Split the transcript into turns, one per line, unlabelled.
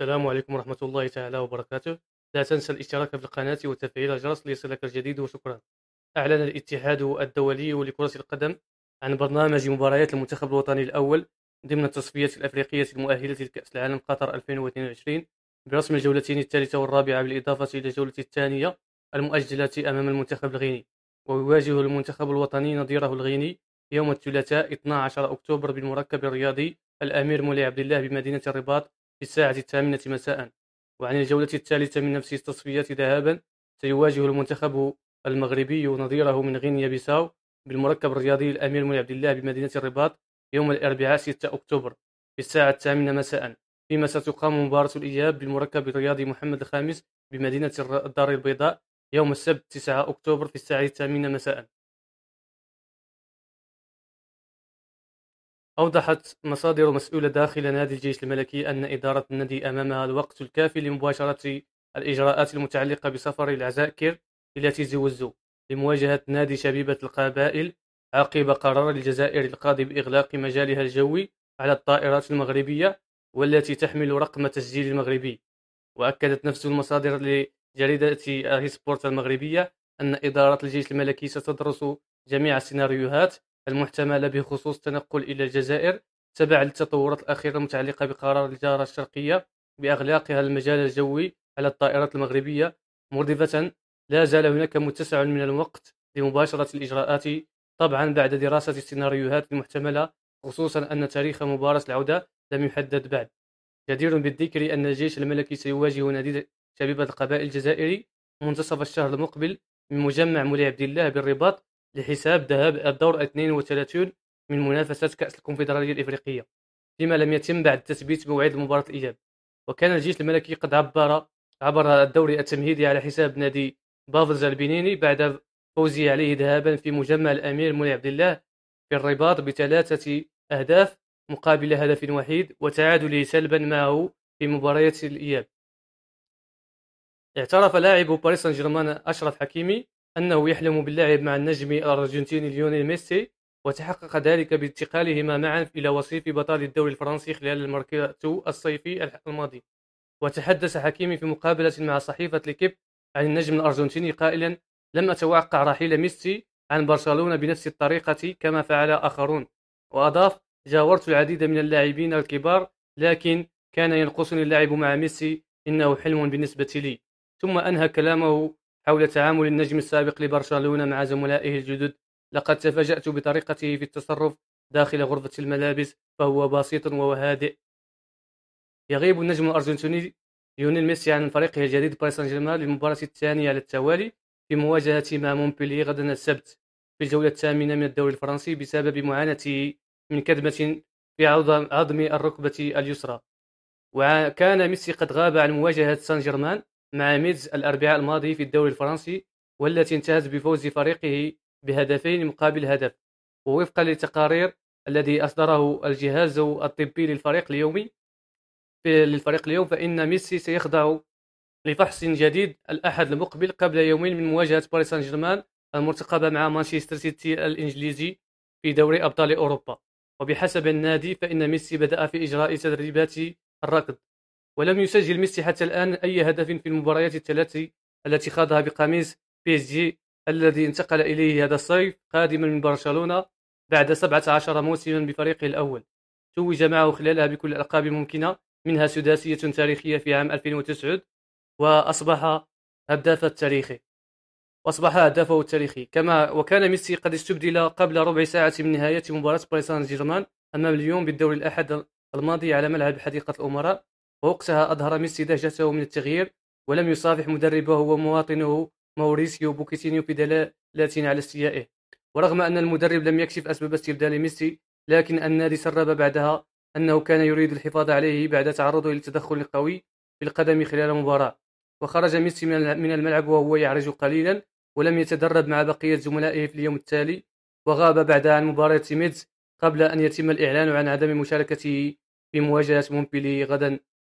السلام عليكم ورحمة الله تعالى وبركاته لا تنسى الاشتراك في القناة وتفعيل الجرس ليصلك الجديد وشكرا أعلن الاتحاد الدولي لكرة القدم عن برنامج مباريات المنتخب الوطني الأول ضمن التصفية الأفريقية المؤهلة لكأس العالم قطر 2022 برسم الجولتين الثالثة والرابعة بالإضافة إلى الجولة الثانية المؤجلة أمام المنتخب الغيني ويواجه المنتخب الوطني نظيره الغيني يوم الثلاثاء 12 أكتوبر بالمركب الرياضي الأمير مولاي عبد الله بمدينة الرباط في الساعة الثامنة مساء وعن الجولة الثالثة من نفس التصفيات ذهابا سيواجه المنتخب المغربي نظيره من غينيا بيساو بالمركب الرياضي الأمير مولاي عبد الله بمدينة الرباط يوم الأربعاء 6 أكتوبر في الساعة الثامنة مساء فيما ستقام مباراة الإياب بالمركب الرياضي محمد الخامس بمدينة الدار البيضاء يوم السبت 9 أكتوبر في الساعة الثامنة مساء أوضحت مصادر مسؤولة داخل نادي الجيش الملكي أن إدارة النادي أمامها الوقت الكافي لمباشرة الإجراءات المتعلقة بسفر العزاكر إلى تيزي وزو لمواجهة نادي شبيبة القبائل عقب قرار الجزائر القاضي بإغلاق مجالها الجوي على الطائرات المغربية والتي تحمل رقم تسجيل المغربي وأكدت نفس المصادر لجريدة آه، سبورت المغربية أن إدارة الجيش الملكي ستدرس جميع السيناريوهات المحتملة بخصوص التنقل إلى الجزائر تبعا للتطورات الأخيرة المتعلقة بقرار الجارة الشرقية بإغلاقها المجال الجوي على الطائرات المغربية مرضفة لا زال هناك متسع من الوقت لمباشرة الإجراءات طبعا بعد دراسة السيناريوهات المحتملة خصوصا أن تاريخ مباراة العودة لم يحدد بعد جدير بالذكر أن الجيش الملكي سيواجه نادي شبيبة القبائل الجزائري منتصف الشهر المقبل من مجمع مولي عبد الله بالرباط لحساب ذهاب الدور 32 من منافسة كأس الكونفدرالية الإفريقية لما لم يتم بعد تثبيت موعد مباراة الإياب وكان الجيش الملكي قد عبر عبر الدوري التمهيدي على حساب نادي بافلز البنيني بعد فوزه عليه ذهابا في مجمع الأمير مولي عبد الله في الرباط بثلاثة أهداف مقابل هدف وحيد وتعادله سلبا معه في مباريات الإياب اعترف لاعب باريس سان جيرمان أشرف حكيمي أنه يحلم باللعب مع النجم الأرجنتيني ليونيل ميسي وتحقق ذلك بانتقالهما معا إلى وصيف بطل الدوري الفرنسي خلال الماركاتو الصيفي الماضي وتحدث حكيمي في مقابلة مع صحيفة ليكيب عن النجم الأرجنتيني قائلا لم أتوقع رحيل ميسي عن برشلونة بنفس الطريقة كما فعل آخرون وأضاف جاورت العديد من اللاعبين الكبار لكن كان ينقصني اللعب مع ميسي إنه حلم بالنسبة لي ثم أنهى كلامه حول تعامل النجم السابق لبرشلونة مع زملائه الجدد لقد تفاجأت بطريقته في التصرف داخل غرفة الملابس فهو بسيط وهادئ يغيب النجم الأرجنتيني ليونيل ميسي عن فريقه الجديد باريس سان جيرمان للمباراة الثانية على التوالي في مواجهة مع مونبيلي غدا السبت في الجولة الثامنة من الدوري الفرنسي بسبب معاناته من كدمة في عظم الركبة اليسرى وكان ميسي قد غاب عن مواجهة سان جيرمان مع ميدز الأربعاء الماضي في الدوري الفرنسي والتي انتهت بفوز فريقه بهدفين مقابل هدف ووفقا للتقارير الذي أصدره الجهاز الطبي للفريق اليومي للفريق اليوم فإن ميسي سيخضع لفحص جديد الأحد المقبل قبل يومين من مواجهة باريس سان جيرمان المرتقبة مع مانشستر سيتي الإنجليزي في دوري أبطال أوروبا وبحسب النادي فإن ميسي بدأ في إجراء تدريبات الركض ولم يسجل ميسي حتى الآن أي هدف في المباريات الثلاث التي خاضها بقميص بي اس جي الذي انتقل إليه هذا الصيف قادما من برشلونة بعد 17 موسما بفريقه الأول توج معه خلالها بكل الألقاب الممكنة منها سداسية تاريخية في عام 2009 وأصبح هداف التاريخي واصبح هدافه التاريخي كما وكان ميسي قد استبدل قبل ربع ساعة من نهاية مباراة باريس سان جيرمان أمام اليوم بالدوري الأحد الماضي على ملعب حديقة الأمراء ووقتها أظهر ميسي دهشته من التغيير ولم يصافح مدربه ومواطنه موريسيو بوكيتينيو بدلالة على استيائه ورغم أن المدرب لم يكشف أسباب استبدال ميسي لكن النادي سرب بعدها أنه كان يريد الحفاظ عليه بعد تعرضه للتدخل القوي بالقدم خلال المباراة وخرج ميسي من الملعب وهو يعرج قليلا ولم يتدرب مع بقية زملائه في اليوم التالي وغاب بعدها عن مباراة ميدز قبل أن يتم الإعلان عن عدم مشاركته في مواجهة مونبيلي غدا